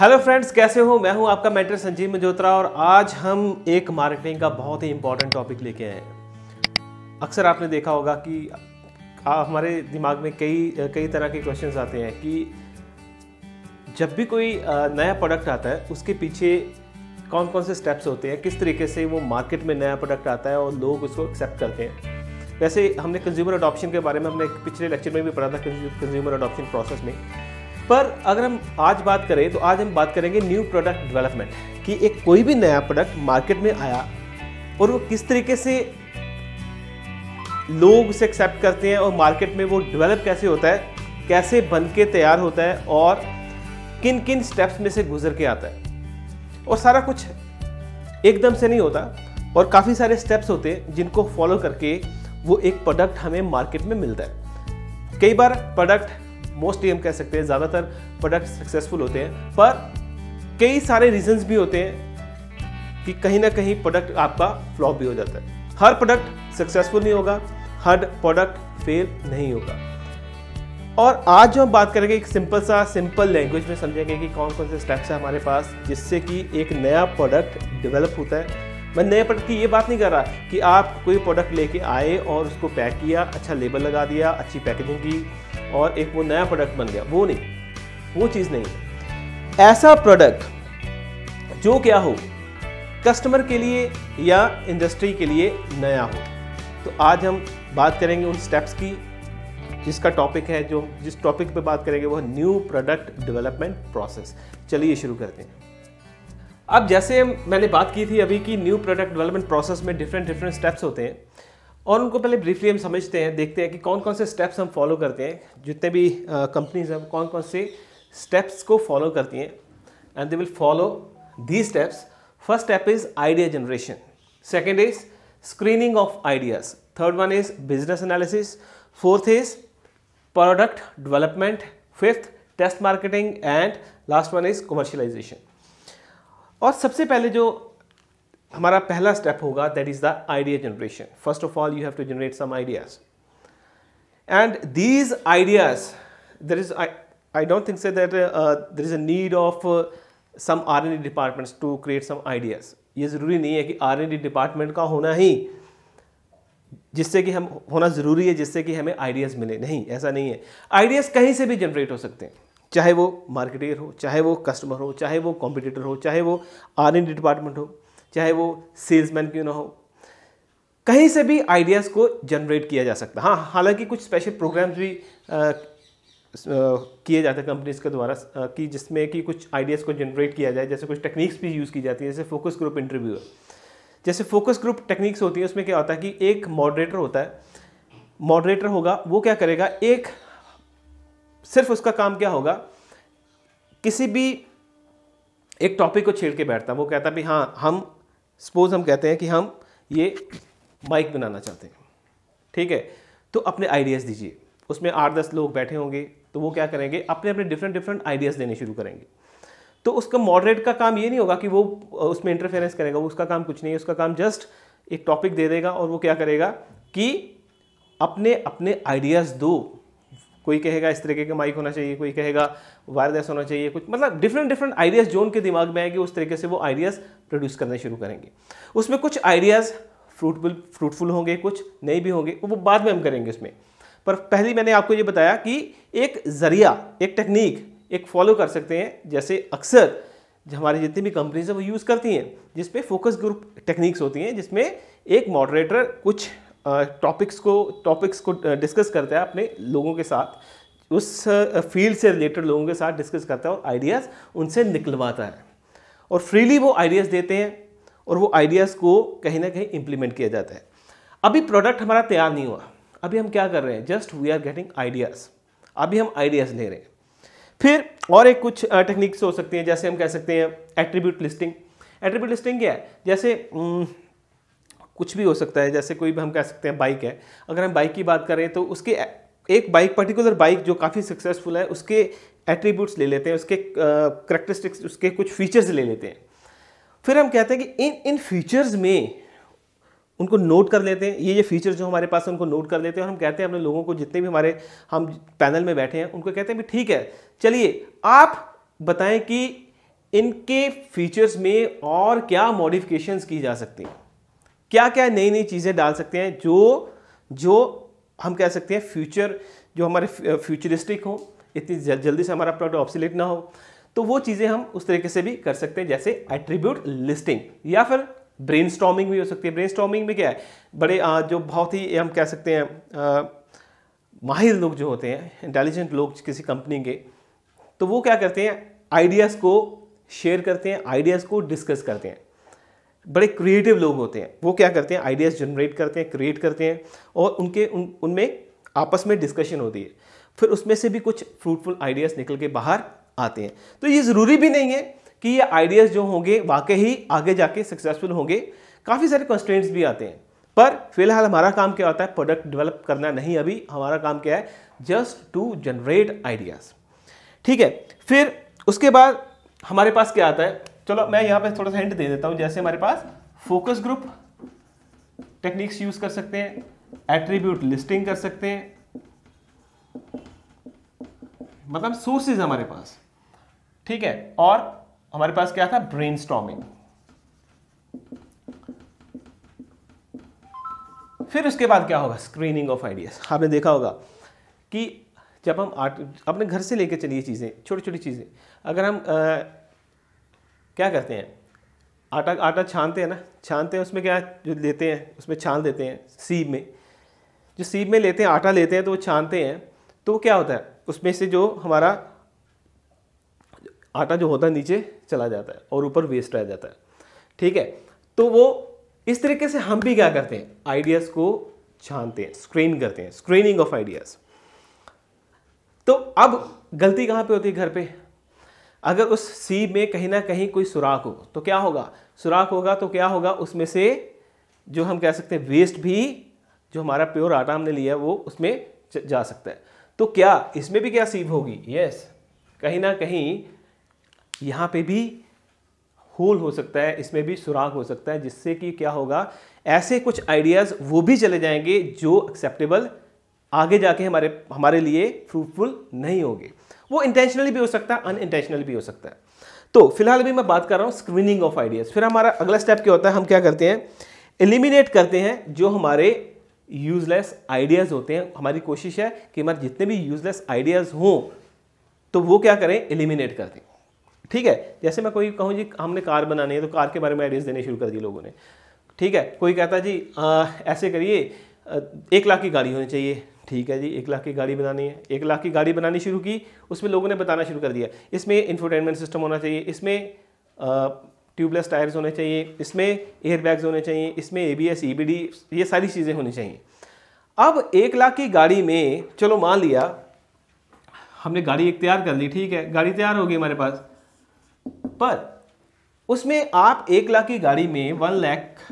hello friends कैसे हो मैं हूं आपका मेंटर संजीव मजोत्रा और आज हम एक मार्केटिंग का बहुत ही इंपॉर्टेंट टॉपिक लेके आए हैं अक्सर आपने देखा होगा कि हमारे दिमाग में कई कई तरह के क्वेश्चंस आते हैं कि जब भी कोई नया प्रोडक्ट आता है उसके पीछे कौन कौन से स्टेप्स होते हैं किस तरीके से वो मार्केट में नया प्रोडक्ट आता है और लोग उसको एक्सेप्ट करते हैं वैसे हमने कंज्यूमर अडॉप्शन के बारे में हमने पिछले लेक्चर में भी पढ़ा था कंज्यूमर अडॉप्शन प्रोसेस में पर अगर हम आज बात करें तो आज हम बात करेंगे न्यू प्रोडक्ट डेवलपमेंट कि एक कोई भी नया प्रोडक्ट मार्केट में आया और वो किस तरीके से लोग उसे एक्सेप्ट करते हैं और मार्केट में वो डेवलप कैसे होता है कैसे बन के तैयार होता है और किन किन स्टेप्स में से गुजर के आता है और सारा कुछ एकदम से नहीं होता और काफ़ी सारे स्टेप्स होते हैं जिनको फॉलो करके वो एक प्रोडक्ट हमें मार्केट में मिलता है कई बार प्रोडक्ट मोस्टली हम कह सकते हैं ज़्यादातर प्रोडक्ट सक्सेसफुल होते हैं पर कई सारे रीजंस भी होते हैं कि कहीं ना कहीं प्रोडक्ट आपका फ्लॉप भी हो जाता है हर प्रोडक्ट सक्सेसफुल नहीं होगा हर प्रोडक्ट फेल नहीं होगा और आज जो हम बात करेंगे एक सिंपल सा सिंपल लैंग्वेज में समझेंगे कि कौन कौन से स्टेप्स हैं हमारे पास जिससे कि एक नया प्रोडक्ट डेवलप होता है मैं नए प्रोडक्ट की ये बात नहीं कर रहा कि आप कोई प्रोडक्ट लेके आए और उसको पैक किया अच्छा लेबल लगा दिया अच्छी पैकेजिंग की और एक वो नया प्रोडक्ट बन गया वो नहीं वो चीज़ नहीं ऐसा प्रोडक्ट जो क्या हो कस्टमर के लिए या इंडस्ट्री के लिए नया हो तो आज हम बात करेंगे उन स्टेप्स की जिसका टॉपिक है जो जिस टॉपिक पे बात करेंगे वह न्यू प्रोडक्ट डेवलपमेंट प्रोसेस चलिए शुरू करते हैं अब जैसे मैंने बात की थी अभी कि न्यू प्रोडक्ट डेवलपमेंट प्रोसेस में डिफरेंट डिफरेंट स्टेप्स होते हैं और उनको पहले ब्रीफली हम समझते हैं देखते हैं कि कौन कौन से स्टेप्स हम फॉलो करते हैं जितने भी कंपनीज हैं कौन कौन से स्टेप्स को फॉलो करती हैं and they will follow the steps first step is idea generation second is screening of ideas third one is business analysis fourth is product development fifth test marketing and last one is commercialization और सबसे पहले जो हमारा पहला step होगा that is the idea generation first of all you have to generate some ideas and these ideas there is I don't think say that there is a need of some R and D departments to create some ideas ये ज़रूरी नहीं है कि are and D department का होना ही जिससे कि हम होना ज़रूरी है जिससे कि हमें आइडियाज़ मिले नहीं ऐसा नहीं है आइडियाज़ कहीं से भी जनरेट हो सकते हैं चाहे वो मार्केटियर हो चाहे वो कस्टमर हो चाहे वो कॉम्पिटिटर हो चाहे वो आर एन डी डिपार्टमेंट हो चाहे वो सेल्समैन क्यों ना हो कहीं से भी आइडियाज़ को जनरेट किया जा सकता हाँ हालांकि कुछ स्पेशल प्रोग्राम्स भी किए जाते हैं कंपनीज़ के द्वारा कि जिसमें कि कुछ आइडियाज़ को जनरेट किया जाए जैसे कुछ टेक्निक्स भी यूज़ की जाती है जैसे फोकस ग्रुप इंटरव्यू जैसे फोकस ग्रुप टेक्निक्स होती है उसमें क्या होता है कि एक मॉडरेटर होता है मॉडरेटर होगा वो क्या करेगा एक सिर्फ उसका काम क्या होगा किसी भी एक टॉपिक को छेड़ के बैठता है वो कहता है भी हाँ हम सपोज हम कहते हैं कि हम ये माइक बनाना चाहते हैं ठीक है तो अपने आइडियाज़ दीजिए उसमें आठ दस लोग बैठे होंगे तो वो क्या करेंगे अपने अपने डिफरेंट डिफरेंट आइडियाज़ देने शुरू करेंगे तो उसका मॉडरेट का काम ये नहीं होगा कि वो उसमें इंटरफेरेंस करेगा वो उसका काम कुछ नहीं है उसका काम जस्ट एक टॉपिक दे देगा और वो क्या करेगा कि अपने अपने आइडियाज़ दो कोई कहेगा इस तरीके का माइक होना चाहिए कोई कहेगा वायरलेस होना चाहिए कुछ मतलब डिफरेंट डिफरेंट आइडियाज़ जो उनके दिमाग में आएंगे उस तरीके से वो आइडियाज़ प्रोड्यूस करने शुरू करेंगे उसमें कुछ आइडियाज़ फ्रूटफुल फ्रूटफुल होंगे कुछ नहीं भी होंगे वो बाद में हम करेंगे उसमें पर पहले मैंने आपको ये बताया कि एक ज़रिया एक टेक्निक एक फॉलो कर सकते हैं जैसे अक्सर हमारी जितनी भी कंपनीज हैं वो यूज़ करती हैं जिसमें फोकस ग्रुप टेक्निक्स होती हैं जिसमें एक मॉडरेटर कुछ टॉपिक्स को टॉपिक्स को डिस्कस करता है अपने लोगों के साथ उस फील्ड से रिलेटेड लोगों के साथ डिस्कस करता है और आइडियाज़ उनसे निकलवाता है और फ्रीली वो आइडियाज़ देते हैं और वो आइडियाज़ को कहीं ना कहीं इम्प्लीमेंट किया जाता है अभी प्रोडक्ट हमारा तैयार नहीं हुआ अभी हम क्या कर रहे हैं just we are getting ideas अभी हम आइडियाज़ ले रहे हैं फिर और एक कुछ टेक्निक्स हो सकती हैं जैसे हम कह सकते हैं एट्रीब्यूट लिस्टिंग एट्रीब्यूट लिस्टिंग क्या है जैसे कुछ भी हो सकता है जैसे कोई भी हम कह सकते हैं बाइक है अगर हम बाइक की बात करें तो उसके एक बाइक पर्टिकुलर बाइक जो काफ़ी सक्सेसफुल है उसके एट्रीब्यूट्स ले लेते हैं उसके करेक्टरिस्टिक्स उसके कुछ फीचर्स ले लेते हैं फिर हम कहते हैं कि इन इन फीचर्स में उनको नोट कर लेते हैं ये ये फीचर्स जो हमारे पास उनको नोट कर लेते हैं और हम कहते हैं अपने लोगों को जितने भी हमारे हम पैनल में बैठे हैं उनको कहते हैं ठीक है चलिए आप बताएं कि इनके फीचर्स में और क्या मॉडिफिकेशंस की जा सकती हैं क्या क्या नई नई चीज़ें डाल सकते हैं जो जो हम कह सकते हैं फ्यूचर जो हमारे फ्यूचरिस्टिक हो इतनी जल्दी से हमारा प्रोडक्ट ऑप्सिलेट ना हो तो वो चीज़ें हम उस तरीके से भी कर सकते हैं जैसे एट्रीब्यूट लिस्टिंग या फिर ब्रेन भी हो सकती है ब्रेन में क्या है बड़े आ, जो बहुत ही हम कह सकते हैं माहिर लोग जो होते हैं इंटेलिजेंट लोग किसी कंपनी के तो वो क्या करते हैं आइडियाज़ को शेयर करते हैं आइडियाज़ को डिस्कस करते हैं बड़े क्रिएटिव लोग होते हैं वो क्या करते हैं आइडियाज़ जनरेट करते हैं क्रिएट करते हैं और उनके उन उनमें आपस में डिस्कशन होती है फिर उसमें से भी कुछ फ्रूटफुल आइडियाज़ निकल के बाहर आते हैं तो ये ज़रूरी भी नहीं है कि ये आइडियाज़ जो होंगे वाकई ही आगे जाके सक्सेसफुल होंगे काफ़ी सारे कॉन्स्टेंट्स भी आते हैं पर फिलहाल हमारा काम क्या होता है प्रोडक्ट डेवलप करना नहीं अभी हमारा काम क्या है जस्ट टू जनरेट आइडियाज़ ठीक है फिर उसके बाद हमारे पास क्या आता है चलो मैं यहां पे थोड़ा सा हिंट दे देता हूं जैसे हमारे पास फोकस ग्रुप टेक्निक्स यूज कर सकते हैं एट्रीब्यूट लिस्टिंग कर सकते हैं मतलब सोर्सेज हमारे पास ठीक है और हमारे पास क्या था ब्रेन फिर उसके बाद क्या होगा स्क्रीनिंग ऑफ आइडियाज आपने देखा होगा कि जब हम आर्ट अपने घर से लेके चलिए चीज़ें छोटी छोटी चीज़ें अगर हम आ, क्या करते हैं आटा आटा छानते हैं ना छानते हैं उसमें क्या जो लेते हैं उसमें छान देते हैं सीब में जो सीब में लेते हैं आटा लेते हैं तो वो छानते हैं तो क्या होता है उसमें से जो हमारा आटा जो होता है नीचे चला जाता है और ऊपर वेस्ट रह जाता है ठीक है तो वो इस तरीके से हम भी क्या करते हैं आइडियाज़ को छानते हैं स्क्रीन करते हैं स्क्रीनिंग ऑफ आइडियाज़ तो अब गलती कहाँ पे होती है घर पे अगर उस सी में कहीं ना कहीं कोई सुराख हो तो क्या होगा सुराख होगा तो क्या होगा उसमें से जो हम कह सकते हैं वेस्ट भी जो हमारा प्योर आटा हमने लिया है वो उसमें जा सकता है तो क्या इसमें भी क्या सीव होगी यस कहीं ना कहीं यहाँ पे भी होल हो सकता है इसमें भी सुराख हो सकता है जिससे कि क्या होगा ऐसे कुछ आइडियाज़ वो भी चले जाएंगे जो एक्सेप्टेबल आगे जाके हमारे हमारे लिए फ्रूटफुल नहीं होंगे वो इंटेंशनली भी हो सकता है अनइंटेंशनली भी हो सकता है तो फिलहाल अभी मैं बात कर रहा हूँ स्क्रीनिंग ऑफ आइडियाज़ फिर हमारा अगला स्टेप क्या होता है हम क्या करते हैं एलिमिनेट करते हैं जो हमारे यूजलेस आइडियाज़ होते हैं हमारी कोशिश है कि हमारे जितने भी यूजलेस आइडियाज़ हों तो वो क्या करें एलिमिनेट कर दें ठीक है जैसे मैं कोई कहूँ जी हमने कार बनानी है तो कार के बारे में आइडियाज़ देने शुरू कर दिए लोगों ने ठीक है कोई कहता जी आ, ऐसे करिए एक लाख की गाड़ी होनी चाहिए ठीक है जी एक लाख की गाड़ी बनानी है एक लाख की गाड़ी बनानी शुरू की उसमें लोगों ने बताना शुरू कर दिया इसमें इंफोटेनमेंट सिस्टम होना चाहिए इसमें ट्यूबलेस टायर्स होने चाहिए इसमें एयरबैग्स होने चाहिए इसमें A B S E B D ये सारी चीज़ें होनी चाहिए अब एक लाख की गाड़ी में चलो मान लिया हमने गाड़ी एक तैयार कर ली ठीक है गाड़ी तैयार होगी हमारे पास पर उसमें आप एक लाख की गाड़ी में वन लाख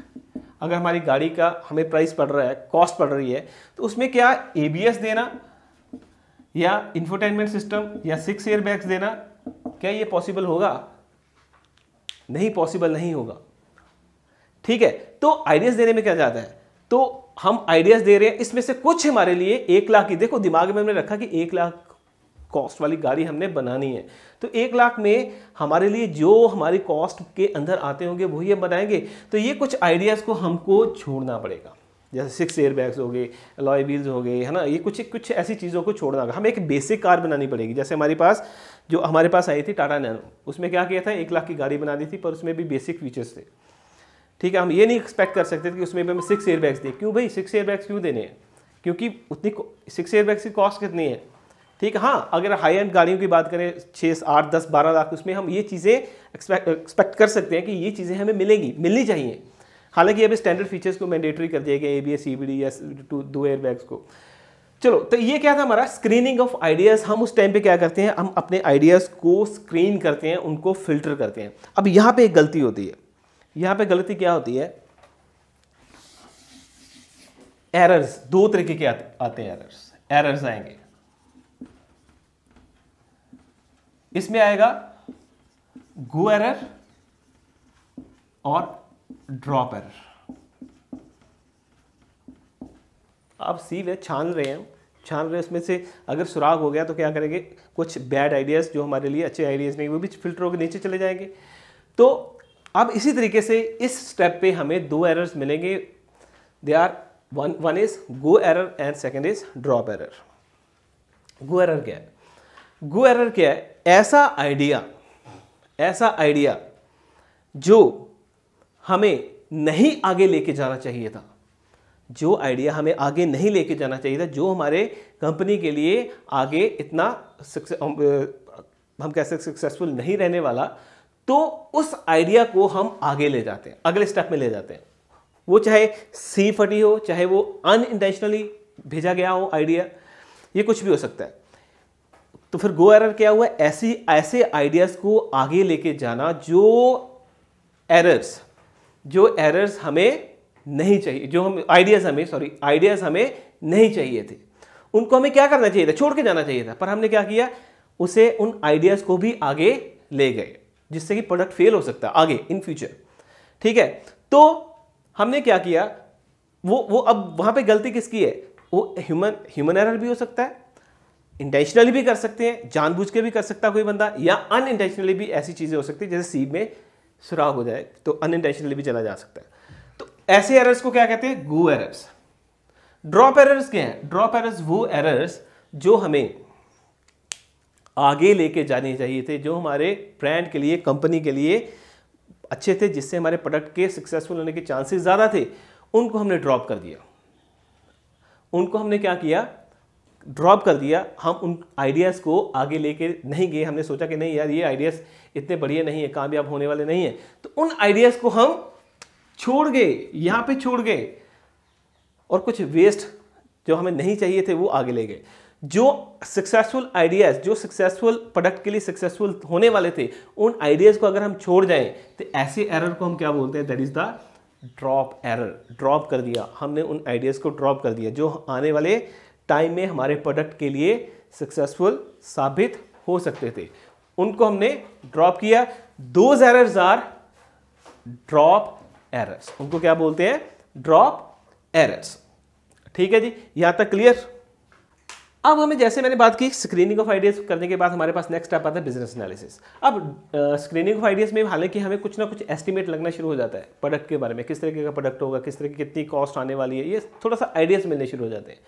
अगर हमारी गाड़ी का हमें प्राइस पड़ रहा है कॉस्ट पड़ रही है तो उसमें क्या ए देना या इंफोटेनमेंट सिस्टम या सिक्स एयर बैग्स देना क्या ये पॉसिबल होगा नहीं पॉसिबल नहीं होगा ठीक है तो आइडियाज देने में क्या जाता है तो हम आइडियाज दे रहे हैं इसमें से कुछ हमारे लिए एक लाख की देखो दिमाग में हमने रखा कि एक लाख कॉस्ट वाली गाड़ी हमने बनानी है तो एक लाख में हमारे लिए जो हमारी कॉस्ट के अंदर आते होंगे वही हम बनाएंगे तो ये कुछ आइडियाज़ को हमको छोड़ना पड़ेगा जैसे सिक्स एयर बैग्स हो गए लॉय व्हील्स हो गए है ना ये कुछ कुछ ऐसी चीज़ों को छोड़ना होगा हमें एक बेसिक कार बनानी पड़ेगी जैसे हमारे पास जो हमारे पास आई थी टाटा नैनो उसमें क्या किया था एक लाख की गाड़ी बना दी थी पर उसमें भी बेसिक फीचर्स थे ठीक है हम ये नहीं एक्सपेक्ट कर सकते थे कि उसमें भी हमें सिक्स एयर बैग्स दें क्यों भाई सिक्स एयर बैग्स क्यों देने हैं क्योंकि उतनी सिक्स एयर बैग्स की कॉस्ट कितनी है ठीक है हाँ अगर हाई एंड गाड़ियों की बात करें छः आठ दस बारह लाख उसमें हम ये चीज़ें एक्सपेक्ट कर सकते हैं कि ये चीज़ें हमें मिलेंगी मिलनी चाहिए हालांकि अब स्टैंडर्ड फीचर्स को मैंडेटरी कर दिया गया A B S C B D S two दो एयर बैग्स को चलो तो ये क्या था हमारा स्क्रीनिंग ऑफ आइडियाज़ हम उस टाइम पे क्या करते हैं हम अपने आइडियाज़ को स्क्रीन करते हैं उनको फिल्टर करते हैं अब यहाँ पे एक गलती होती है यहाँ पे गलती क्या होती है एरर्स दो तरीके के आते हैं एरर्स एरर्स आएंगे इसमें आएगा गो एरर और ड्रॉप एरर आप सीव है छान रहे हैं छान रहे उसमें से अगर सुराग हो गया तो क्या करेंगे कुछ बैड आइडियाज़ जो हमारे लिए अच्छे आइडियाज़ नहीं वो भी फिल्टर होकर नीचे चले जाएंगे तो अब इसी तरीके से इस स्टेप पे हमें दो एरर्स मिलेंगे they are one one is go error and second is drop error go error क्या है गो एरर क्या है ऐसा आइडिया ऐसा आइडिया जो हमें नहीं आगे लेके जाना चाहिए था जो आइडिया हमें आगे नहीं लेके जाना चाहिए था जो हमारे कंपनी के लिए आगे इतना हम कैसे सक्सेसफुल नहीं रहने वाला तो उस आइडिया को हम आगे ले जाते हैं अगले स्टेप में ले जाते हैं वो चाहे सी फटी हो चाहे वो अनइंटेंशनली भेजा गया हो आइडिया ये कुछ भी हो सकता है तो फिर गो एरर क्या हुआ ऐसी ऐसे आइडियाज़ को आगे लेके जाना जो एरर्स जो एरर्स हमें नहीं चाहिए जो हम आइडियाज़ हमें सॉरी आइडियाज़ हमें नहीं चाहिए थे उनको हमें क्या करना चाहिए था छोड़ के जाना चाहिए था पर हमने क्या किया उसे उन आइडियाज़ को भी आगे ले गए जिससे कि प्रोडक्ट फेल हो सकता है आगे इन फ्यूचर ठीक है तो हमने क्या किया वो वो अब वहाँ पे गलती किसकी है वो ह्यूमन ह्यूमन एरर भी हो सकता है इंटेंशनली भी कर सकते हैं जानबूझ के भी कर सकता कोई बंदा या अन इंटेंशनली भी ऐसी चीज़ें हो सकती है जैसे सीब में सुराग हो जाए तो अन इंटेंशनली भी चला जा सकता है तो ऐसे एरर्स को क्या कहते हैं गो एरर्स ड्रॉप एरर्स क्या हैं ड्रॉप एरर्स वो एरर्स जो हमें आगे लेके जाने चाहिए थे जो हमारे ब्रांड के लिए कंपनी के लिए अच्छे थे जिससे हमारे प्रोडक्ट के सक्सेसफुल होने के चांसेस ज़्यादा थे उनको हमने ड्रॉप कर दिया उनको हमने क्या किया ड्रॉप कर दिया हम उन आइडियाज़ को आगे लेके नहीं गए हमने सोचा कि नहीं यार ये आइडियाज़ इतने बढ़िया नहीं है कामयाब होने वाले नहीं है तो उन आइडियाज़ को हम छोड़ गए यहाँ पे छोड़ गए और कुछ वेस्ट जो हमें नहीं चाहिए थे वो आगे ले गए जो सक्सेसफुल आइडियाज़ जो सक्सेसफुल प्रोडक्ट के लिए सक्सेसफुल होने वाले थे उन आइडियाज़ को अगर हम छोड़ जाएं तो ऐसे एरर को हम क्या बोलते हैं that is the drop error drop कर दिया हमने उन आइडियाज़ को ड्रॉप कर दिया जो आने वाले टाइम में हमारे प्रोडक्ट के लिए सक्सेसफुल साबित हो सकते थे उनको हमने ड्रॉप किया दो एरर्स आर ड्रॉप एरर्स उनको क्या बोलते हैं ड्रॉप एरर्स ठीक है जी यहां तक क्लियर अब हमें जैसे मैंने बात की स्क्रीनिंग ऑफ आइडियाज करने के बाद हमारे पास नेक्स्ट आप आता है बिजनेस एनालिसिस अब स्क्रीनिंग ऑफ आइडियाज में हालांकि हमें कुछ ना कुछ एस्टिमेट लगना शुरू हो जाता है प्रोडक्ट के बारे में किस तरीके का प्रोडक्ट होगा किस तरह की कितनी कॉस्ट आने वाली है ये थोड़ा सा आइडियाज मिलने शुरू हो जाते हैं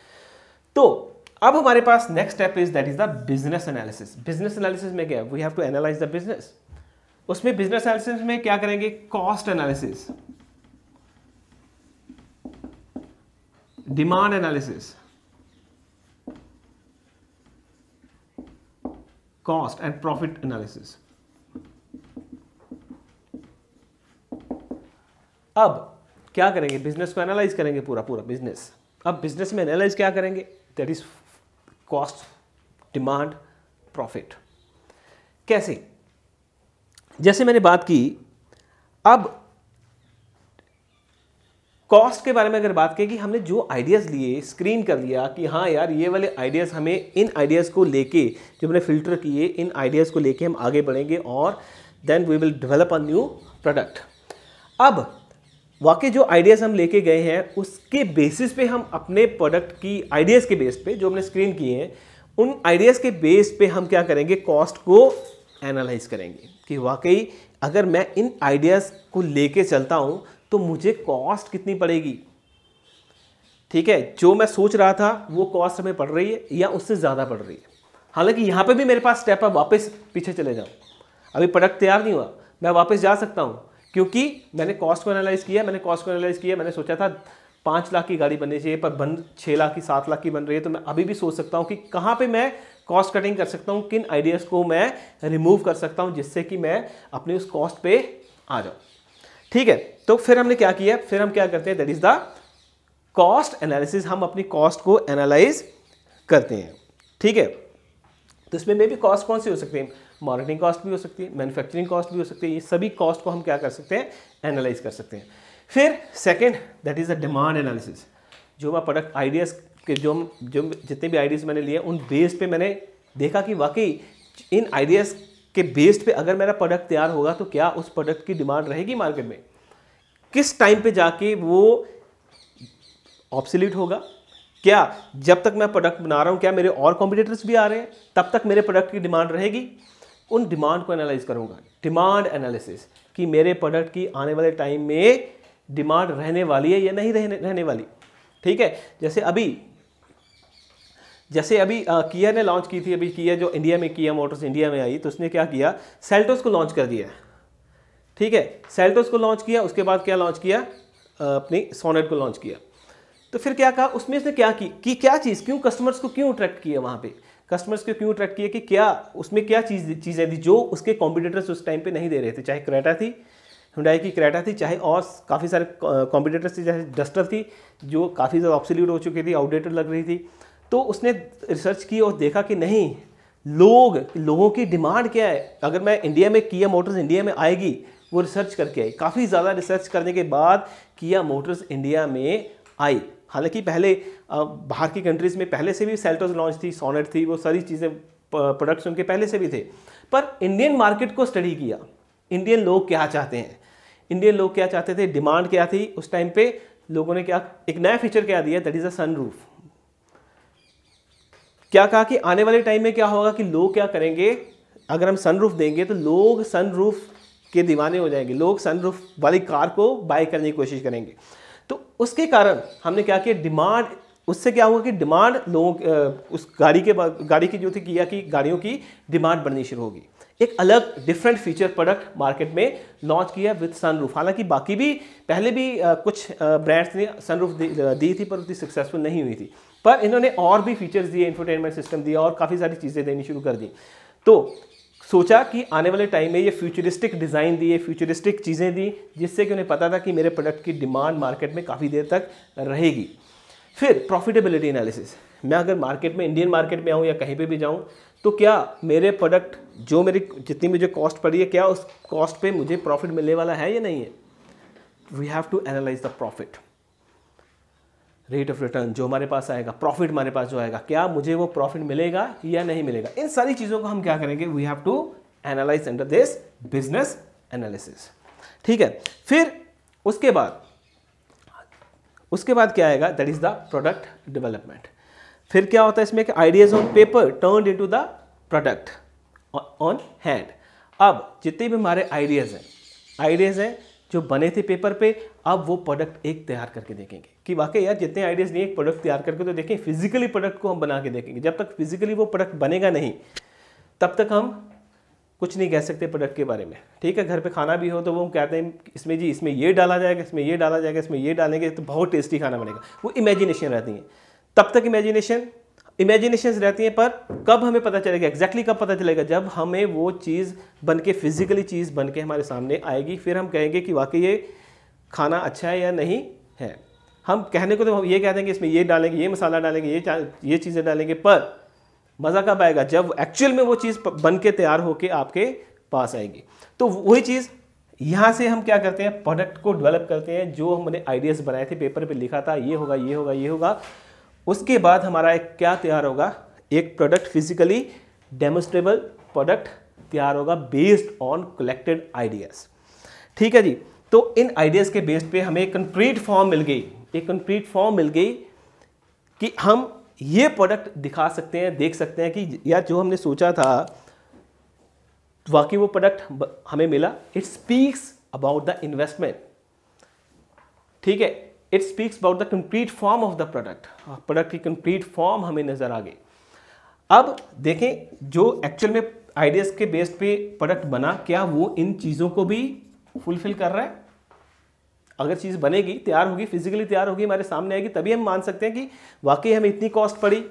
तो अब हमारे पास next step is that is the business analysis business analysis में क्या we have to analyse the business उसमें बिजनेस एनालिसिस में क्या करेंगे cost analysis demand analysis cost and profit analysis अब क्या करेंगे बिजनेस को एनालाइज करेंगे पूरा पूरा बिजनेस अब बिजनेस में एनालाइज क्या करेंगे that is cost demand profit कैसे जैसे मैंने बात की अब कॉस्ट के बारे में अगर बात करें कि हमने जो आइडियाज़ लिए स्क्रीन कर लिया कि हाँ यार ये वाले आइडियाज़ हमें इन आइडियाज़ को लेके जो हमने फिल्टर किए इन आइडियाज़ को लेके हम आगे बढ़ेंगे और then we will develop a new product अब वाकई जो आइडियाज़ हम लेके गए हैं उसके बेसिस पे हम अपने प्रोडक्ट की आइडियाज़ के बेस पे जो हमने स्क्रीन किए हैं उन आइडियाज़ के बेस पे हम क्या करेंगे कॉस्ट को एनालाइज करेंगे कि वाकई अगर मैं इन आइडियाज़ को लेके चलता हूँ तो मुझे कॉस्ट कितनी पड़ेगी ठीक है जो मैं सोच रहा था वो कॉस्ट हमें पड़ रही है या उससे ज़्यादा पड़ रही है हालांकि यहाँ पर भी मेरे पास स्टेप है वापस पीछे चले जाऊँ अभी प्रोडक्ट तैयार नहीं हुआ मैं वापस जा सकता हूँ क्योंकि मैंने कॉस्ट को एनालाइज किया मैंने कॉस्ट को एनालाइज किया मैंने सोचा था पाँच लाख की गाड़ी बननी चाहिए पर बन छः लाख की सात लाख की बन रही है तो मैं अभी भी सोच सकता हूँ कि कहाँ पे मैं कॉस्ट कटिंग कर सकता हूँ किन आइडियाज़ को मैं रिमूव कर सकता हूँ जिससे कि मैं अपने उस कॉस्ट पे आ जाऊँ ठीक है तो फिर हमने क्या किया फिर हम क्या करते हैं that is the cost analysis हम अपनी कॉस्ट को एनालाइज करते हैं ठीक है तो इसमें मे भी कॉस्ट कौन सी हो सकती है मार्केटिंग कॉस्ट भी हो सकती है मैन्युफैक्चरिंग कॉस्ट भी हो सकती है ये सभी कॉस्ट को हम क्या कर सकते हैं एनालाइज कर सकते हैं फिर second that is the demand analysis जो मैं प्रोडक्ट आइडियाज़ के जो जो जितने भी आइडियाज़ मैंने लिए उन बेस पे मैंने देखा कि वाकई इन आइडियाज़ के बेस्ड पे अगर मेरा प्रोडक्ट तैयार होगा तो क्या उस प्रोडक्ट की डिमांड रहेगी मार्केट में किस टाइम पे जाके वो ऑप्सिलिट होगा क्या जब तक मैं प्रोडक्ट बना रहा हूँ क्या मेरे और कॉम्पिटिटर्स भी आ रहे हैं तब तक मेरे प्रोडक्ट की डिमांड रहेगी उन डिमांड को एनालाइज करूंगा डिमांड एनालिसिस कि मेरे प्रोडक्ट की आने वाले टाइम में डिमांड रहने वाली है या नहीं रहने रहने वाली ठीक है जैसे अभी जैसे अभी किया ने लॉन्च की थी अभी किया जो इंडिया में किया मोटर्स इंडिया में आई तो उसने क्या किया सेल्टोस को लॉन्च कर दिया ठीक है सेल्टोस को लॉन्च किया उसके बाद क्या लॉन्च किया अपनी सोनेट को लॉन्च किया तो फिर क्या कहा उसमें इसने क्या की कि क्या चीज़ क्यों कस्टमर्स को क्यों अट्रैक्ट किया वहाँ पर कस्टमर्स को क्यों अट्रैक्ट किया कि क्या उसमें क्या चीज़ चीज़ें थी जो उसके कॉम्पिटेटर्स उस टाइम पे नहीं दे रहे थे चाहे क्रेटा थी हुडाई की क्रेटा थी चाहे और काफ़ी सारे कॉम्पिटेटर्स थे जैसे डस्टर थी जो काफ़ी ज़्यादा ऑप्सोल्यूट हो चुकी थी आउटडेटेड लग रही थी तो उसने रिसर्च की और देखा कि नहीं लोग लोगों की डिमांड क्या है अगर मैं इंडिया में किया मोटर्स इंडिया में आएगी वो रिसर्च करके आई काफ़ी ज़्यादा रिसर्च करने के बाद किया मोटर्स इंडिया में आई हालांकि पहले बाहर की कंट्रीज़ में पहले से भी सेल्टोज लॉन्च थी सोनेट थी वो सारी चीज़ें प्रोडक्ट्स उनके पहले से भी थे पर इंडियन मार्केट को स्टडी किया इंडियन लोग क्या चाहते हैं इंडियन लोग क्या चाहते थे डिमांड क्या थी उस टाइम पे लोगों ने क्या एक नया फीचर क्या दिया दैट इज़ अ सनरूफ क्या कहा कि आने वाले टाइम में क्या होगा कि लोग क्या करेंगे अगर हम सनरूफ देंगे तो लोग सनरूफ के दीवाने हो जाएंगे लोग सनरूफ वाली कार को बाय करने की कोशिश करेंगे तो उसके कारण हमने क्या किया डिमांड उससे क्या हुआ कि डिमांड लोगों उस गाड़ी के गाड़ी की जो थी किया कि गाड़ियों की डिमांड बढ़नी शुरू होगी एक अलग डिफरेंट फीचर प्रोडक्ट मार्केट में लॉन्च किया विद सनरूफ हालांकि बाकी भी पहले भी कुछ ब्रांड्स ने सनरूफ दी, दी थी पर उतनी सक्सेसफुल नहीं हुई थी पर इन्होंने और भी फीचर्स दिए इंफरटेनमेंट सिस्टम दिया और काफ़ी सारी चीज़ें देनी शुरू कर दी तो सोचा कि आने वाले टाइम में ये फ्यूचरिस्टिक डिज़ाइन दिए फ्यूचरिस्टिक चीज़ें दी जिससे कि उन्हें पता था कि मेरे प्रोडक्ट की डिमांड मार्केट में काफ़ी देर तक रहेगी फिर प्रॉफिटेबिलिटी एनालिसिस मैं अगर मार्केट में इंडियन मार्केट में आऊँ या कहीं पर भी जाऊँ तो क्या मेरे प्रोडक्ट जो मेरी जितनी मुझे कॉस्ट पड़ी है क्या उस कॉस्ट पे मुझे प्रॉफिट मिलने वाला है या नहीं है we have to analyse the profit rate of return जो हमारे पास आएगा प्रॉफिट हमारे पास जो आएगा क्या मुझे वो प्रॉफिट मिलेगा या नहीं मिलेगा इन सारी चीज़ों को हम क्या करेंगे we have to analyse under this business analysis ठीक है फिर उसके बाद उसके बाद क्या आएगा that is the product development फिर क्या होता है इसमें कि ideas on paper turn into the product on hand अब जितने भी हमारे आइडियाज़ हैं आइडियाज़ हैं जो बने थे पेपर पे अब वो प्रोडक्ट एक तैयार करके देखेंगे कि वाकई यार जितने आइडियाज़ नहीं एक प्रोडक्ट तैयार करके तो देखें फिजिकली प्रोडक्ट को हम बना के देखेंगे जब तक फिजिकली वो प्रोडक्ट बनेगा नहीं तब तक हम कुछ नहीं कह सकते प्रोडक्ट के बारे में ठीक है घर पे खाना भी हो तो वो हम कहते हैं इसमें जी इसमें ये डाला जाएगा इसमें ये डाला जाएगा इसमें ये डालेंगे तो बहुत टेस्टी खाना बनेगा वो इमेजिनेशन रहती है तब तक इमेजिनेशन इमेजिनेशन रहती हैं पर कब हमें पता चलेगा एग्जैक्टली exactly कब पता चलेगा जब हमें वो चीज़ बन के फिजिकली चीज़ बन के हमारे सामने आएगी फिर हम कहेंगे कि वाकई ये खाना अच्छा है या नहीं है हम कहने को तो हम ये कह देंगे इसमें ये डालेंगे ये मसाला डालेंगे ये ये चीज़ें डालेंगे पर मज़ा कब आएगा जब एक्चुअल में वो चीज़ बन के तैयार होके आपके पास आएगी तो वही चीज़ यहाँ से हम क्या करते हैं प्रोडक्ट को डेवलप करते हैं जो हमने आइडियाज़ बनाए थे पेपर पे लिखा था ये होगा ये होगा ये होगा उसके बाद हमारा एक क्या तैयार होगा एक प्रोडक्ट फिजिकली डेमोस्ट्रेबल प्रोडक्ट तैयार होगा बेस्ड ऑन कलेक्टेड आइडियाज़ ठीक है जी तो इन आइडियाज़ के बेस पे हमें कंप्लीट फॉर्म मिल गई एक कंप्लीट फॉर्म मिल गई कि हम ये प्रोडक्ट दिखा सकते हैं देख सकते हैं कि यार जो हमने सोचा था वाकई वो प्रोडक्ट हमें मिला it speaks about the investment ठीक है it speaks about the complete form of the product product की कंप्लीट फॉर्म हमें नज़र आ गई अब देखें जो एक्चुअल में आइडियाज़ के बेस पे प्रोडक्ट बना क्या वो इन चीज़ों को भी फुलफिल कर रहा है अगर चीज़ बनेगी तैयार होगी फिजिकली तैयार होगी हमारे सामने आएगी तभी हम मान सकते हैं कि वाकई हमें इतनी कॉस्ट पड़ी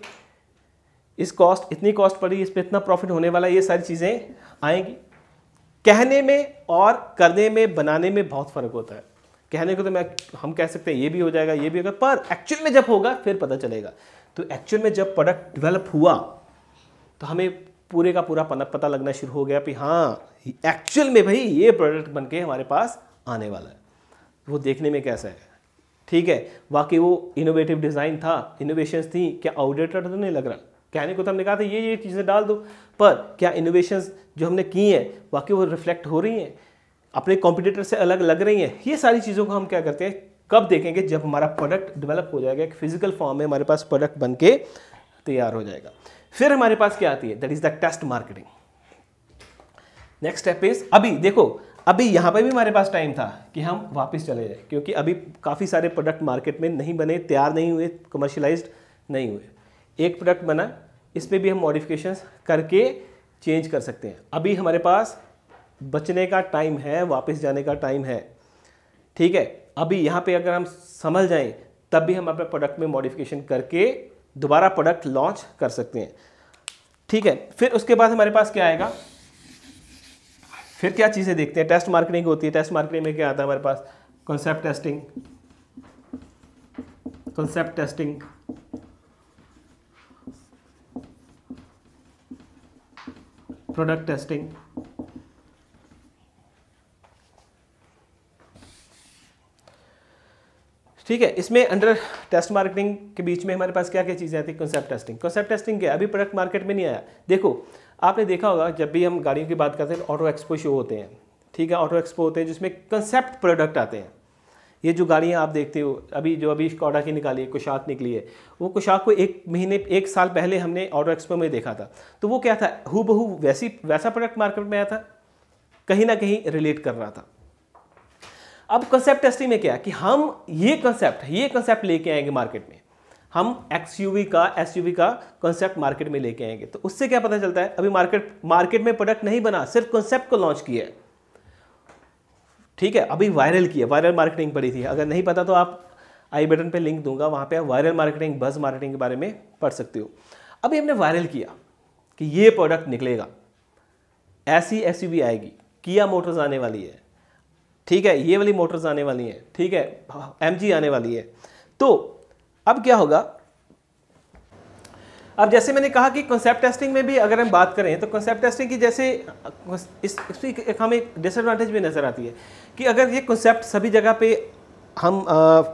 इस कॉस्ट इतनी कॉस्ट पड़ी इस पर इतना प्रॉफिट होने वाला ये सारी चीज़ें आएंगी कहने में और करने में बनाने में बहुत फ़र्क होता है कहने को तो मैं हम कह सकते हैं ये भी हो जाएगा ये भी होगा पर एक्चुअल में जब होगा फिर पता चलेगा तो एक्चुअल में जब प्रोडक्ट डेवलप हुआ तो हमें पूरे का पूरा पता लगना शुरू हो गया कि हाँ एक्चुअल में भाई ये प्रोडक्ट बन के हमारे पास आने वाला है वो देखने में कैसा है ठीक है वाकई वो इनोवेटिव डिज़ाइन था इनोवेशंस थी क्या आउटडेटेड तो नहीं लग रहा कहने को तो हमने कहा था ये ये चीज़ें डाल दो पर क्या इनोवेशंस जो हमने की हैं वाकई वो रिफ्लेक्ट हो रही हैं अपने कॉम्पिटिटर से अलग लग रही हैं ये सारी चीज़ों को हम क्या करते हैं कब देखेंगे जब हमारा प्रोडक्ट डेवलप हो जाएगा एक फिजिकल फॉर्म में हमारे पास प्रोडक्ट बन के तैयार हो जाएगा फिर हमारे पास क्या आती है that is the test marketing next step is अभी देखो अभी यहाँ पर भी हमारे पास टाइम था कि हम वापस चले जाए क्योंकि अभी काफ़ी सारे प्रोडक्ट मार्केट में नहीं बने तैयार नहीं हुए कमर्शलाइज नहीं हुए एक प्रोडक्ट बना इस पर भी हम मॉडिफिकेशन करके चेंज कर सकते हैं अभी हमारे पास बचने का टाइम है वापस जाने का टाइम है ठीक है अभी यहाँ पे अगर हम संभल जाएं तब भी हम अपने प्रोडक्ट में मॉडिफिकेशन करके दोबारा प्रोडक्ट लॉन्च कर सकते हैं ठीक है फिर उसके बाद हमारे पास क्या आएगा फिर क्या चीज़ें देखते हैं टेस्ट मार्केटिंग होती है टेस्ट मार्केटिंग में क्या आता है हमारे पास concept testing concept testing product testing ठीक है इसमें अंडर टेस्ट मार्केटिंग के बीच में हमारे पास क्या क्या चीज़ें आती है कॉन्सेप्ट टेस्टिंग कॉन्सेप्ट टेस्टिंग क्या अभी प्रोडक्ट मार्केट में नहीं आया देखो आपने देखा होगा जब भी हम गाड़ियों की बात करते हैं ऑटो एक्सपो शो होते हैं ठीक है ऑटो एक्सपो होते हैं जिसमें कंसेप्ट प्रोडक्ट आते हैं ये जो गाड़ियाँ आप देखते हो अभी जो अभी कोडा की निकाली है कुशाक निकली है वो कुशाक को एक महीने एक साल पहले हमने ऑटो एक्सपो में देखा था तो वो क्या था हु बहू वैसी वैसा प्रोडक्ट मार्केट में आया था कहीं ना कहीं रिलेट कर रहा था अब कंसेप्ट टेस्टिंग में क्या है कि हम ये कंसेप्ट ये कंसेप्ट लेके आएंगे मार्केट में हम एक्स का एस का कॉन्सेप्ट मार्केट में लेके आएंगे तो उससे क्या पता चलता है अभी मार्केट मार्केट में प्रोडक्ट नहीं बना सिर्फ कॉन्सेप्ट को लॉन्च किया है ठीक है अभी वायरल किया वायरल मार्केटिंग पड़ी थी अगर नहीं पता तो आप आई बटन पे लिंक दूंगा वहाँ पे आप वायरल मार्केटिंग बस मार्केटिंग के बारे में पढ़ सकते हो अभी हमने वायरल किया कि ये प्रोडक्ट निकलेगा ऐसी एस आएगी किया मोटर्स आने वाली है ठीक है ये वाली मोटर्स आने वाली हैं ठीक है एम आने वाली है तो अब क्या होगा अब जैसे मैंने कहा कि कॉन्सेप्ट टेस्टिंग में भी अगर हम बात करें तो कॉन्सेप्ट टेस्टिंग की जैसे इस एक हमें डिसएडवांटेज भी नज़र आती है कि अगर ये कॉन्सेप्ट सभी जगह पे हम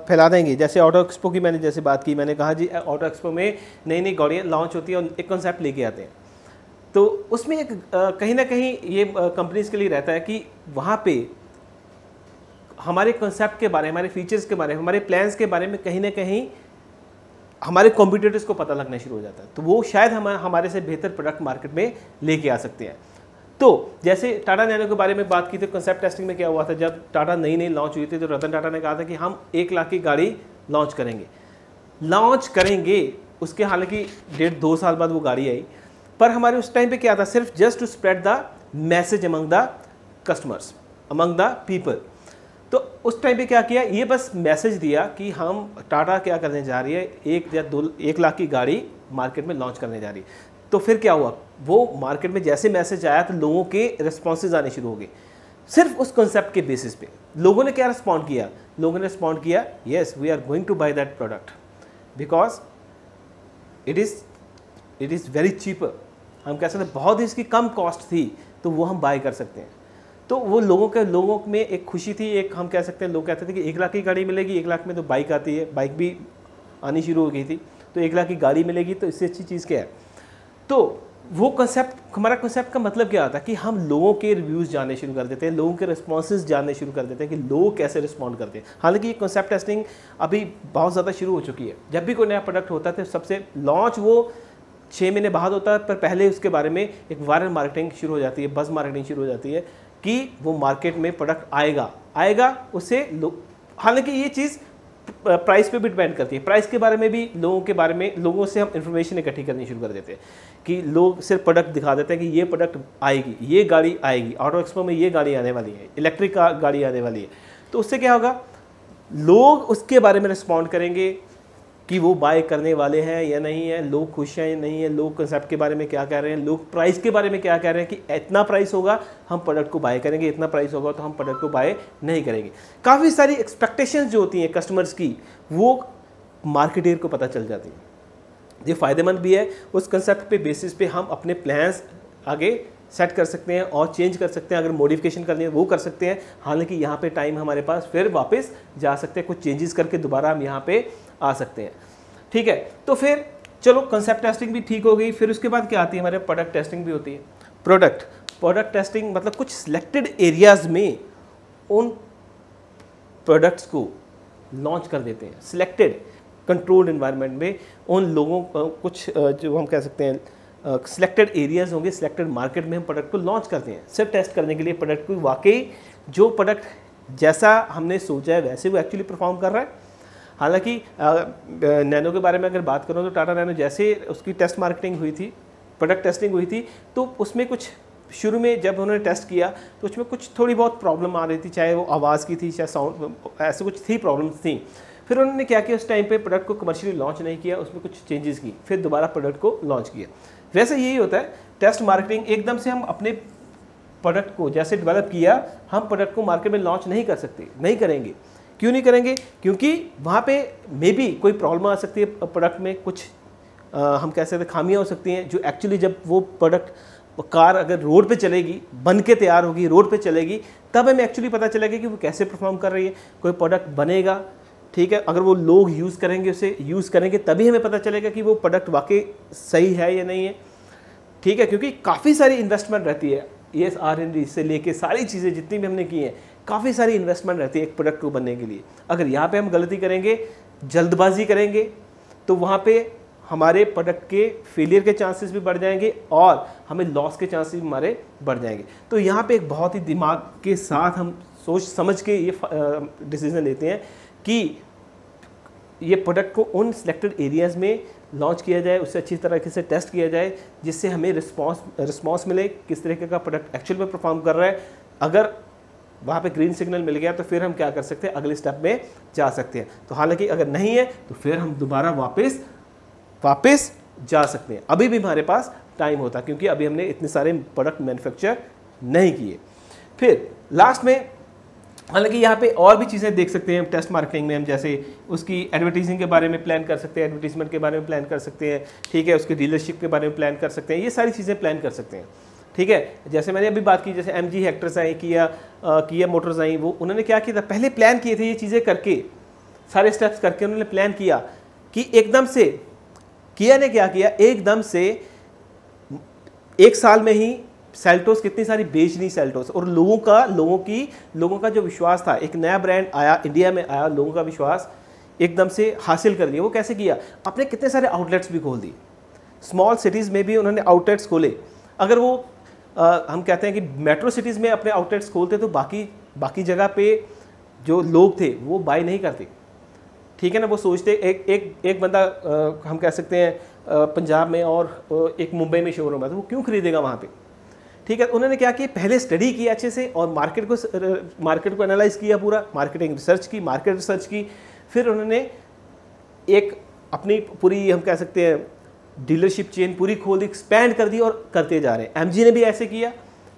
फैला देंगे जैसे ऑटो एक्सपो की मैंने जैसे बात की मैंने कहा जी ऑटो एक्सपो में नई नई गाड़ियाँ लॉन्च होती है और एक कॉन्सेप्ट लेके आते हैं तो उसमें एक कहीं ना कहीं ये कंपनीज़ के लिए रहता है कि वहाँ पे हमारे कॉन्सेप्ट के बारे में हमारे फीचर्स के बारे में हमारे प्लान्स के बारे में कहीं ना कहीं हमारे कॉम्पिटेटर्स को पता लगना शुरू हो जाता है तो वो शायद हम हमारे से बेहतर प्रोडक्ट मार्केट में लेके आ सकते हैं तो जैसे टाटा नैनो के बारे में बात की तो कंसेप्ट टेस्टिंग में क्या हुआ था जब टाटा नई नई लॉन्च हुई थी तो रतन टाटा ने कहा था कि हम एक लाख की गाड़ी लॉन्च करेंगे लॉन्च करेंगे उसके हालांकि डेढ़ दो साल बाद वो गाड़ी आई पर हमारे उस टाइम पे क्या था सिर्फ just to spread the message among the customers among the people तो उस टाइम पे क्या किया ये बस मैसेज दिया कि हम टाटा क्या करने जा रही है एक या दो एक लाख की गाड़ी मार्केट में लॉन्च करने जा रही है तो फिर क्या हुआ वो मार्केट में जैसे मैसेज आया तो लोगों के रिस्पॉन्सेज आने शुरू हो गए सिर्फ उस कंसेप्ट के बेसिस पे लोगों ने क्या रिस्पॉन्ड किया लोगों ने रिस्पॉन्ड किया yes we are going to buy that product because it is it is very cheaper हम कह सकते बहुत ही इसकी कम कॉस्ट थी तो वो हम बाय कर सकते हैं तो वो लोगों के लोगों में एक खुशी थी एक हम कह सकते हैं लोग कहते थे कि एक लाख की गाड़ी मिलेगी एक लाख में तो बाइक आती है बाइक भी आनी शुरू हो गई थी तो एक लाख की गाड़ी मिलेगी तो इससे अच्छी चीज़ क्या है तो वो कंसेप्ट हमारा कंसेप्ट का मतलब क्या होता है कि हम लोगों के रिव्यूज़ जानने शुरू कर देते हैं लोगों के रिस्पॉन्सेज जानने शुरू कर देते हैं कि लोग कैसे रिस्पॉन्ड करते हैं हालांकि ये कंसेप्ट टेस्टिंग अभी बहुत ज़्यादा शुरू हो चुकी है जब भी कोई नया प्रोडक्ट होता है तो सबसे लॉन्च वो छः महीने बाद होता है पर पहले उसके बारे में एक वायरल मार्केटिंग शुरू हो जाती है बस मार्केटिंग शुरू हो जाती है कि वो मार्केट में प्रोडक्ट आएगा आएगा उसे हालांकि ये चीज़ प्राइस पे भी डिपेंड करती है प्राइस के बारे में भी लोगों के बारे में लोगों से हम इन्फॉर्मेशन इकट्ठी करनी शुरू कर देते हैं कि लोग सिर्फ प्रोडक्ट दिखा देते हैं कि ये प्रोडक्ट आएगी ये गाड़ी आएगी ऑटो एक्सपो में ये गाड़ी आने वाली है इलेक्ट्रिक गाड़ी आने वाली है तो उससे क्या होगा लोग उसके बारे में रिस्पॉन्ड करेंगे कि वो बाय करने वाले हैं या नहीं है लोग खुश हैं या नहीं है लोग कंसेप्ट के बारे में क्या कह रहे हैं लोग प्राइस के बारे में क्या कह रहे हैं कि इतना प्राइस होगा हम प्रोडक्ट को बाय करेंगे इतना प्राइस होगा तो हम प्रोडक्ट को बाय नहीं करेंगे काफ़ी सारी एक्सपेक्टेशंस जो होती हैं कस्टमर्स की वो मार्केटियर को पता चल जाती है ये फ़ायदेमंद भी है उस कंसेप्ट पे बेसिस पे हम अपने प्लान्स आगे सेट कर सकते हैं और चेंज कर सकते हैं अगर मॉडिफिकेशन करनी है वो कर सकते हैं हालांकि यहाँ पे टाइम हमारे पास फिर वापस जा सकते हैं कुछ चेंजेस करके दोबारा हम यहाँ पे आ सकते हैं ठीक है तो फिर चलो कंसेप्ट टेस्टिंग भी ठीक हो गई फिर उसके बाद क्या आती है हमारे प्रोडक्ट टेस्टिंग भी होती है प्रोडक्ट प्रोडक्ट टेस्टिंग मतलब कुछ सिलेक्टेड एरियाज़ में उन प्रोडक्ट्स को लॉन्च कर देते हैं सिलेक्टेड कंट्रोल्ड इन्वायरमेंट में उन लोगों को कुछ जो हम कह सकते हैं सिलेक्टेड एरियाज होंगे सिलेक्टेड मार्केट में हम प्रोडक्ट को लॉन्च करते हैं सिर्फ टेस्ट करने के लिए प्रोडक्ट को वाकई जो प्रोडक्ट जैसा हमने सोचा है वैसे वो एक्चुअली परफॉर्म कर रहा है हालांकि नैनो के बारे में अगर बात करूँ तो टाटा नैनो जैसे उसकी टेस्ट मार्केटिंग हुई थी प्रोडक्ट टेस्टिंग हुई थी तो उसमें कुछ शुरू में जब उन्होंने टेस्ट किया तो उसमें कुछ थोड़ी बहुत प्रॉब्लम आ रही थी चाहे वो आवाज़ की थी चाहे साउंड ऐसे कुछ थी प्रॉब्लम्स थी फिर उन्होंने क्या किया उस टाइम पे प्रोडक्ट को कमर्शियली लॉन्च नहीं किया उसमें कुछ चेंजेस की फिर दोबारा प्रोडक्ट को लॉन्च किया वैसे यही होता है टेस्ट मार्केटिंग एकदम से हम अपने प्रोडक्ट को जैसे डेवलप किया हम प्रोडक्ट को मार्केट में लॉन्च नहीं कर सकते नहीं करेंगे क्यों नहीं करेंगे क्योंकि वहाँ पे मे बी कोई प्रॉब्लम आ सकती है प्रोडक्ट में कुछ आ, हम कह सकते हैं खामियाँ हो सकती हैं जो एक्चुअली जब वो प्रोडक्ट कार अगर रोड पे चलेगी बन के तैयार होगी रोड पे चलेगी तब हमें एक्चुअली पता चलेगा कि वो कैसे परफॉर्म कर रही है कोई प्रोडक्ट बनेगा ठीक है अगर वो लोग यूज़ करेंगे उसे यूज़ करेंगे तभी हमें पता चलेगा कि वो प्रोडक्ट वाकई सही है या नहीं है ठीक है क्योंकि काफ़ी सारी इन्वेस्टमेंट रहती है ये आर एन डी से लेके सारी चीज़ें जितनी भी हमने की हैं काफ़ी सारी इन्वेस्टमेंट रहती है एक प्रोडक्ट को बनने के लिए अगर यहाँ पे हम गलती करेंगे जल्दबाजी करेंगे तो वहाँ पे हमारे प्रोडक्ट के फेलियर के चांसेस भी बढ़ जाएंगे और हमें लॉस के चांसेस भी हमारे बढ़ जाएंगे तो यहाँ पे एक बहुत ही दिमाग के साथ हम सोच समझ के ये डिसीज़न लेते हैं कि ये प्रोडक्ट को उन सिलेक्टेड एरियाज़ में लॉन्च किया जाए उसे अच्छी तरीके से टेस्ट किया जाए जिससे हमें रिस्पॉन्स रिस्पॉन्स मिले किस तरीके का प्रोडक्ट एक्चुअल में परफॉर्म कर रहा है अगर वहाँ पे ग्रीन सिग्नल मिल गया तो फिर हम क्या कर सकते हैं अगले स्टेप में जा सकते हैं तो हालांकि अगर नहीं है तो फिर हम दोबारा वापस वापस जा सकते हैं अभी भी हमारे पास टाइम होता क्योंकि अभी हमने इतने सारे प्रोडक्ट मैन्युफैक्चर नहीं किए फिर लास्ट में हालांकि यहाँ पे और भी चीज़ें देख सकते हैं टेस्ट मार्केटिंग में हम जैसे उसकी एडवर्टीजिंग के बारे में प्लान कर सकते हैं एडवर्टीजमेंट के बारे में प्लान कर सकते हैं ठीक है उसके डीलरशिप के बारे में प्लान कर सकते हैं ये सारी चीज़ें प्लान कर सकते हैं ठीक है जैसे मैंने अभी बात की जैसे एम जी हेक्टर्स आई किया किया मोटर्स आई वो उन्होंने क्या किया था पहले प्लान किए थे ये चीज़ें करके सारे स्टेप्स करके उन्होंने प्लान किया कि एकदम से किया ने क्या किया एकदम से एक साल में ही सेल्टोस कितनी सारी बेच दी सेल्टोस और लोगों का लोगों की लोगों का जो विश्वास था एक नया ब्रांड आया इंडिया में आया लोगों का विश्वास एकदम से हासिल कर लिया वो कैसे किया अपने कितने सारे आउटलेट्स भी खोल दिए स्मॉल सिटीज़ में भी उन्होंने आउटलेट्स खोले अगर वो आ, हम कहते हैं कि मेट्रो सिटीज़ में अपने आउटलेट्स खोलते तो बाकी बाकी जगह पे जो लोग थे वो बाई नहीं करते ठीक है ना वो सोचते एक एक एक बंदा आ, हम कह सकते हैं आ, पंजाब में और एक मुंबई में शोरूम है तो वो क्यों खरीदेगा वहाँ पे ठीक है उन्होंने क्या किया पहले स्टडी किया अच्छे से और मार्केट को मार्केट को एनालाइज किया पूरा मार्केटिंग रिसर्च की मार्केट रिसर्च की फिर उन्होंने एक अपनी पूरी हम कह सकते हैं डीलरशिप चेन पूरी खोल दी एक्सपैंड कर दी और करते जा रहे हैं एम ने भी ऐसे किया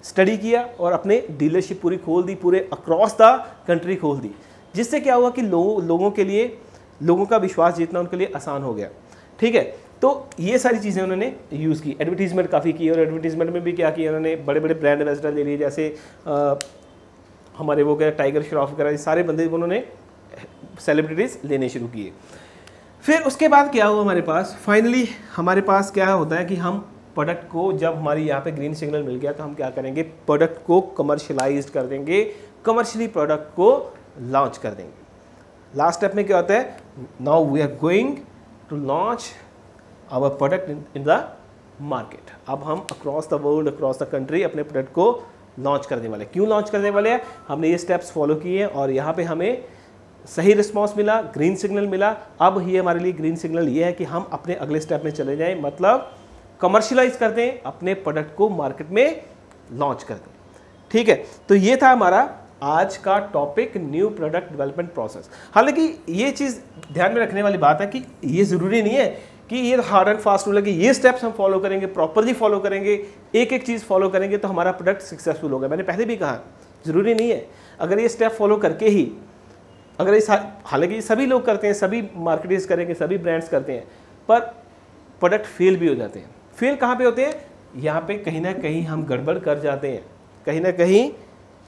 स्टडी किया और अपने डीलरशिप पूरी खोल दी पूरे अक्रॉस द कंट्री खोल दी जिससे क्या हुआ कि लोगों लोगों के लिए लोगों का विश्वास जीतना उनके लिए आसान हो गया ठीक है तो ये सारी चीज़ें उन्होंने यूज़ की एडवर्टीजमेंट काफ़ी की और एडवर्टीजमेंट में भी क्या किया उन्होंने बड़े बड़े ब्रांड एम्बेसडर ले लिए जैसे आ, हमारे वो क्या टाइगर श्रॉफ वगैरह सारे बंदे उन्होंने सेलिब्रिटीज़ लेने शुरू किए फिर उसके बाद क्या हुआ हमारे पास फाइनली हमारे पास क्या होता है कि हम प्रोडक्ट को जब हमारी यहाँ पे ग्रीन सिग्नल मिल गया तो हम क्या करेंगे प्रोडक्ट को कमर्शलाइज कर देंगे कमर्शली प्रोडक्ट को लॉन्च कर देंगे लास्ट स्टेप में क्या होता है now we are going to launch our product in the market अब हम across the world across the country अपने प्रोडक्ट को लॉन्च करने वाले क्यों लॉन्च करने वाले हैं हमने ये स्टेप्स फॉलो किए हैं और यहाँ पे हमें सही रिस्पांस मिला ग्रीन सिग्नल मिला अब ये हमारे लिए ग्रीन सिग्नल ये है कि हम अपने अगले स्टेप में चले जाएं मतलब कमर्शलाइज कर दें अपने प्रोडक्ट को मार्केट में लॉन्च कर दें ठीक है तो ये था हमारा आज का topic new product development process हालांकि ये चीज़ ध्यान में रखने वाली बात है कि ये ज़रूरी नहीं है कि ये हार्ड एंड फास्ट रूल है कि ये स्टेप्स हम फॉलो करेंगे प्रॉपरली फॉलो करेंगे एक एक चीज़ फॉलो करेंगे तो हमारा प्रोडक्ट सक्सेसफुल होगा मैंने पहले भी कहा ज़रूरी नहीं है अगर ये स्टेप फॉलो करके ही अगर इस हालांकि सभी लोग करते हैं सभी मार्केटर्स करेंगे सभी ब्रांड्स करते हैं पर प्रोडक्ट फेल भी हो जाते हैं फेल कहाँ पे होते हैं यहाँ पे कहीं ना कहीं हम गड़बड़ कर जाते हैं कहीं ना कहीं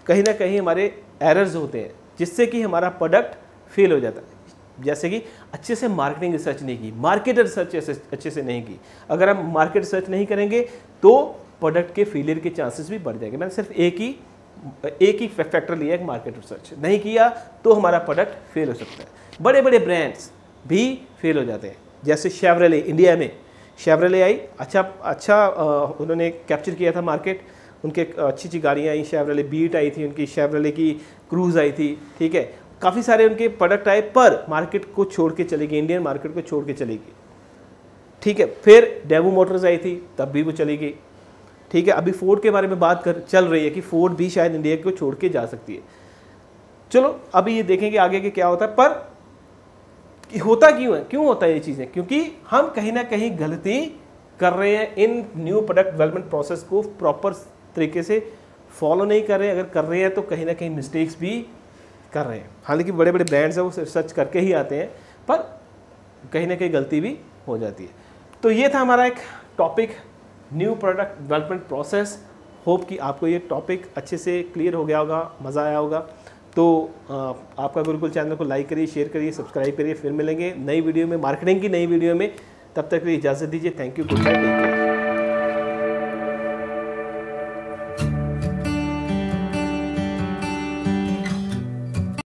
कहीं ना कहीं हमारे एरर्स होते हैं जिससे कि हमारा प्रोडक्ट फेल हो जाता है जैसे कि अच्छे से मार्केटिंग रिसर्च नहीं की मार्केट रिसर्च अच्छे से नहीं की अगर हम मार्केट रिसर्च नहीं करेंगे तो प्रोडक्ट के फेलियर के चांसेस भी बढ़ जाएंगे मैंने सिर्फ एक ही एक ही फैक्टर लिया है मार्केट रिसर्च नहीं किया तो हमारा प्रोडक्ट फेल हो सकता है बड़े बड़े ब्रांड्स भी फेल हो जाते हैं जैसे शेवरेले इंडिया में शेवरेले आई अच्छा अच्छा उन्होंने कैप्चर किया था मार्केट उनके अच्छी अच्छी गाड़ियाँ आई शेवरेले बीट आई थी उनकी शेवरेले की क्रूज़ आई थी ठीक है काफ़ी सारे उनके प्रोडक्ट आए पर मार्केट को छोड़ के चलेगी इंडियन मार्केट को छोड़ के चलेगी ठीक है फिर डेबू मोटर्स आई थी तब भी वो चली गई ठीक है अभी फोर्ड के बारे में बात कर चल रही है कि फोर्ड भी शायद इंडिया को छोड़ के जा सकती है चलो अभी ये देखेंगे आगे के क्या होता है पर होता क्यों है क्यों होता है ये चीज़ें क्योंकि हम कहीं ना कहीं गलती कर रहे हैं इन न्यू प्रोडक्ट डेवलपमेंट प्रोसेस को प्रॉपर तरीके से फॉलो नहीं कर रहे हैं अगर कर रहे हैं तो कहीं ना कहीं मिस्टेक्स भी कर रहे हैं हालांकि बड़े बड़े ब्रांड्स हैं वो सर्च करके ही आते हैं पर कहीं ना कहीं गलती भी हो जाती है तो ये था हमारा एक topic new product development process hope कि आपको ये टॉपिक अच्छे से क्लियर हो गया होगा मज़ा आया होगा तो आपका गुरुकुल चैनल को लाइक करिए शेयर करिए सब्सक्राइब करिए फिर मिलेंगे नई वीडियो में मार्केटिंग की नई वीडियो में तब तक के लिए इजाज़त दीजिए थैंक यू गुड बाय